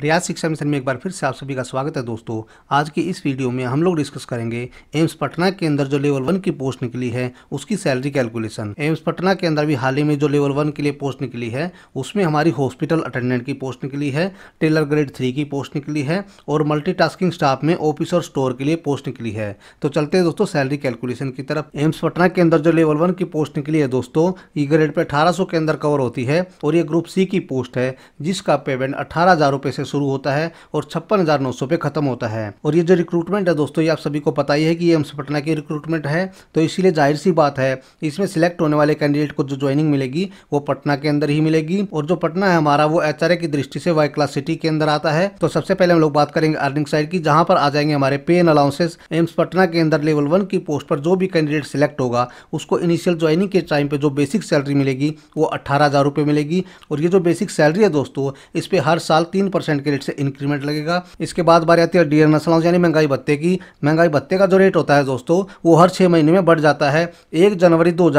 रियाज शिक्षा मिशन में एक बार फिर से आप सभी का स्वागत है दोस्तों आज की इस वीडियो में हम लोग डिस्कस करेंगे एम्स पटना के अंदर जो लेवल वन की पोस्ट निकली है उसकी सैलरी कैलकुलेशन एम्स पटना के अंदर भी हाल ही में जो लेवल वन के लिए पोस्ट निकली है उसमें हमारी हॉस्पिटल अटेंडेंट की पोस्ट निकली है टेलर ग्रेड थ्री की पोस्ट निकली है और मल्टी स्टाफ में ऑफिस और स्टोर के लिए पोस्ट निकली है तो चलते हैं दोस्तों सैलरी कैलकुलेशन की तरफ एम्स पटना के अंदर जो लेवल वन की पोस्ट निकली है दोस्तों ई ग्रेड पर अठारह के अंदर कवर होती है और ये ग्रुप सी की पोस्ट है जिसका पेमेंट अठारह से शुरू होता है और छप्पन हज़ार नौ सौ पे खत्म होता है और ये जो रिक्रूटमेंट है दोस्तों ये आप सभी को पता ही है कि ये एम्स पटना की रिक्रूटमेंट है तो इसीलिए जाहिर सी बात है इसमें सिलेक्ट होने वाले कैंडिडेट को जो ज्वाइनिंग मिलेगी वो पटना के अंदर ही मिलेगी और जो पटना है हमारा वो एच की दृष्टि से वाई क्लास सिटी के अंदर आता है तो सबसे पहले हम लोग बात करेंगे अर्निंग साइड की जहाँ पर आ जाएंगे हमारे पे अलाउंसेस एम्स पटना के अंदर लेवल वन की पोस्ट पर जो भी कैंडिडेट सिलेक्ट होगा उसको इनिशियल ज्वाइनिंग के टाइम पे जो बेसिक सैलरी मिलेगी वो अट्ठारह हज़ार रुपये मिलेगी और ये जो बेसिक सैलरी है दोस्तों इस पर हर साल तीन परसेंट के रेट से इंक्रीमेंट लगेगा इसके बाद बारी आती है डी एन यानी महंगाई भत्ते की महंगाई भत्ते का जो रेट होता है दोस्तों वो हर छः महीने में बढ़ जाता है एक जनवरी दो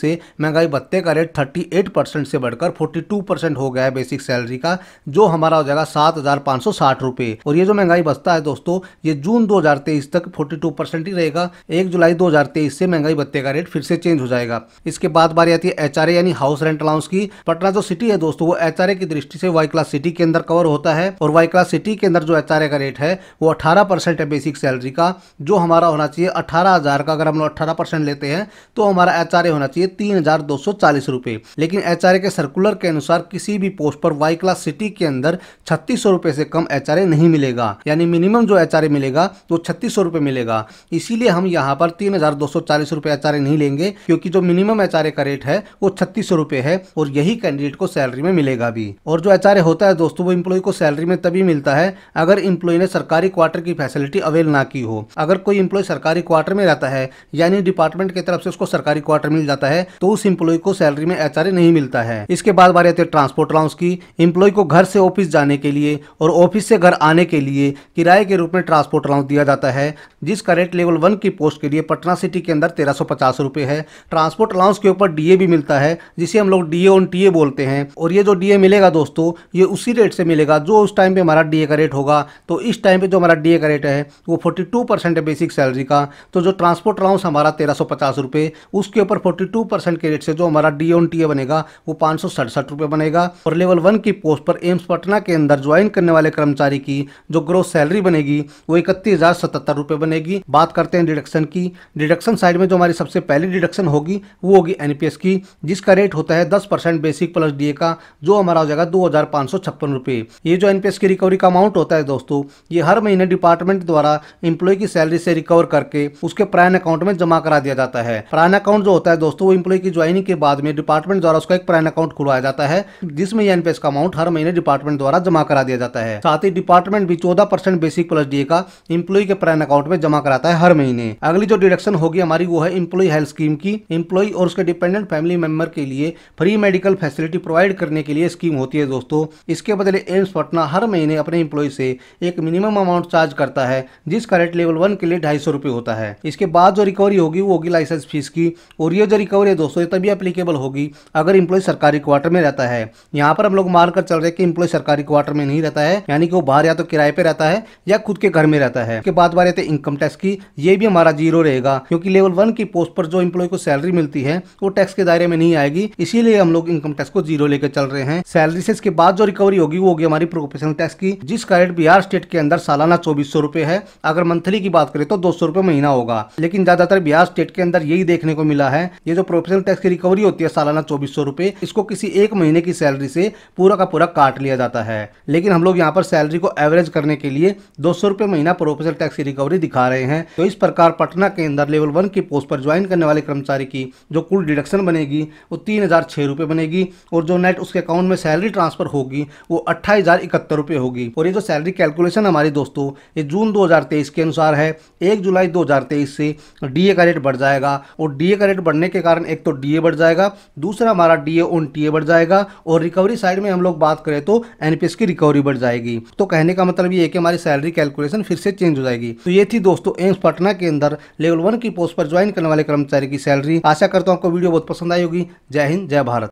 से महंगाई भत्ते का रेट थर्टी से बढ़कर फोर्टी हो गया है बेसिक सैलरी का जो हमारा हो जाएगा सात हजार और ये जो महंगाई भत्ता है दोस्तों ये जून दो तक फोर्टी ही रहेगा एक जुलाई दो से महंगाई भत्ते का रेट फिर से चेंज हो जाएगा इसके बाद बारी आती है एचआरए यानी हाउस रेंट अलाउंस की पटना जो सिटी है दोस्तों वो एचआरए की दृष्टि से वाई क्लास सिटी के अंदर कवर होता है है और वाई क्लास सिटी के अंदर जो एच का रेट है वो अठारह परसेंट है बेसिक सैलरी का जो हमारा होना चाहिए अठारह हज़ार का अगर हम लोग अठारह परसेंट लेते हैं तो हमारा एच होना चाहिए तीन हज़ार दो सौ चालीस रुपये लेकिन एच के सर्कुलर के अनुसार किसी भी पोस्ट पर वाई क्लास सिटी के अंदर छत्तीस से कम एच नहीं मिलेगा यानी मिनिमम जो एच मिलेगा वो छत्तीस मिलेगा इसीलिए हम यहाँ पर तीन हज़ार नहीं लेंगे क्योंकि जो मिनिमम एच का रेट है वो छत्तीस है और यही कैंडिडेट को सैलरी में मिलेगा भी और जो एच होता है दोस्तों वो इम्प्लॉय को सैलरी सैलरी में तभी मिलता है अगर इम्प्लॉय ने सरकारी क्वार्टर की फैसिलिटी अवेल ना की हो अगर कोई इम्प्लॉय सरकारी क्वार्टर में रहता है यानी डिपार्टमेंट की तरफ से उसको सरकारी क्वार्टर मिल जाता है तो उस इम्प्लॉय को सैलरी में एच नहीं मिलता है इसके बाद बारे आते ट्रांसपोर्ट अलाउंस की इम्प्लॉय को घर से ऑफिस जाने के लिए और ऑफिस से घर आने के लिए किराए के रूप में ट्रांसपोर्ट अलाउंस दिया जाता है जिस रेट लेवल वन की पोस्ट के लिए पटना सिटी के अंदर तेरह सौ है ट्रांसपोर्ट अलाउंस के ऊपर डीए भी मिलता है जिसे हम लोग डीए ऑन टीए बोलते हैं और ये जो डीए मिलेगा दोस्तों ये उसी रेट से मिलेगा जो तो उस टाइम पे हमारा डी का रेट होगा तो इस टाइम पे जो हमारा डी का रेट है वो 42 टू परसेंट है बेसिक सैलरी का तो जो ट्रांसपोर्ट अलाउंस हमारा तेरह सौ उसके ऊपर 42 टू परसेंट के रेट से जो हमारा डी ओन टी ए बनेगा वो पाँच सौ सड़सठ रुपये बनेगा और लेवल वन की पोस्ट पर एम्स पटना के अंदर ज्वाइन करने वाले कर्मचारी की जो ग्रोथ सैलरी बनेगी वो इकतीस हज़ार सतहत्तर रुपये बनेगी बात करते हैं डिडक्शन की डिडक्शन साइड में जो हमारी सबसे पहली डिडक्शन होगी वो होगी एन की जिसका रेट होता है दस बेसिक प्लस डी का जो हमारा हो जाएगा दो हज़ार ये जो जो एन की रिकवरी का अमाउंट होता है दोस्तों ये हर महीने डिपार्टमेंट द्वारा इम्प्लॉय की सैलरी से रिकवर करके उसके प्राइन अकाउंट में जमा करा दिया जाता है प्राइन अकाउंट जो होता है दोस्तों वो इम्प्लॉय की ज्वाइनिंग के बाद में डिपार्टमेंट द्वारा उसका एक प्राइन अकाउंट खुलवाया जाता है जिसमें ये एनपीएस का अमाउंट हर महीने डिपार्टमेंट द्वारा जमा करा दिया जाता है साथ ही डिपार्टमेंट भी चौदह परसेंट बेसिक प्लस डी का इंप्लॉय के प्राइन अकाउंट में जमा कराता है हर महीने अगली जो डिडक्शन होगी हमारी वो है इंप्लॉय हेल्थ स्कीम की इंप्लॉय और उसके डिपेंडेंट फैमिली मेंबर के लिए फ्री मेडिकल फैसिलिटी प्रोवाइड करने के लिए स्कीम होती है दोस्तों इसके बदले एम्स पटना अपना हर महीने अपने इम्प्लॉय से एक मिनिमम अमाउंट चार्ज करता है जिसका रेट लेवल वन के लिए ढाई सौ रुपये होता है इसके बाद जो रिकवरी होगी वो होगी लाइसेंस फीस की और ये जो रिकवरी है दोस्तों ये तभी अप्लीकेबल होगी अगर इम्प्लॉय सरकारी क्वार्टर में रहता है यहाँ पर हम लोग मानकर चल रहे कि इम्प्लॉय सरकारी क्वार्टर में नहीं रहता है यानी कि वो बाहर या तो किराए पर रहता है या खुद के घर में रहता है उसके बाद बात इनकम टैक्स की ये भी हमारा जीरो रहेगा क्योंकि लेवल वन की पोस्ट पर जो इम्प्लॉय को सैलरी मिलती है वो टैक्स के दायरे में नहीं आएगी इसीलिए हम लोग इनकम टैक्स को जीरो लेकर चल रहे हैं सैलरी से इसके बाद जो रिकवरी होगी वो होगी हमारी ऑक्यूपेशन टैक्स की जिसका रेट बिहार स्टेट के अंदर सालाना चौबीस सौ है अगर मंथली की बात करें तो दो सौ महीना होगा लेकिन ज्यादातर बिहार स्टेट के अंदर यही देखने को मिला है ये जो प्रोफेशनल टैक्स की रिकवरी होती है सालाना चौबीस सौ इसको किसी एक महीने की सैलरी से पूरा का पूरा काट लिया जाता है लेकिन हम लोग यहाँ पर सैलरी को एवरेज करने के लिए दो सौ महीना प्रोफेशनल टैक्स की रिकवरी दिखा रहे हैं तो इस प्रकार पटना के अंदर लेवल वन की पोस्ट पर ज्वाइन करने वाले कर्मचारी की जो कुल डिडक्शन बनेगी वो तीन हजार छह रूपए बनेगी और जो नेट उसके अकाउंट में सैलरी ट्रांसफर होगी वो अट्ठाईस हजार इकहत्तर रुपए होगी और ये जो सैलरी कैलकुलेशन हमारे दोस्तों ये जून 2023 के अनुसार है एक जुलाई 2023 से डीए का रेट बढ़ जाएगा और डीए का रेट बढ़ने के कारण एक तो डीए बढ़ जाएगा दूसरा हमारा डीए ओन टीए बढ़ जाएगा और रिकवरी साइड में हम लोग बात करें तो एनपीएस की रिकवरी बढ़ जाएगी तो कहने का मतलब ये कि हमारी सैलरी कैलकुलेशन फिर से चेंज हो जाएगी तो ये थी दोस्तों एम्स पटना के अंदर लेवल वन की पोस्ट पर ज्वाइन करने वाले कर्मचारी की सैलरी आशा करता हूँ आपको वीडियो बहुत पसंद आई होगी जय हिंद जय भारत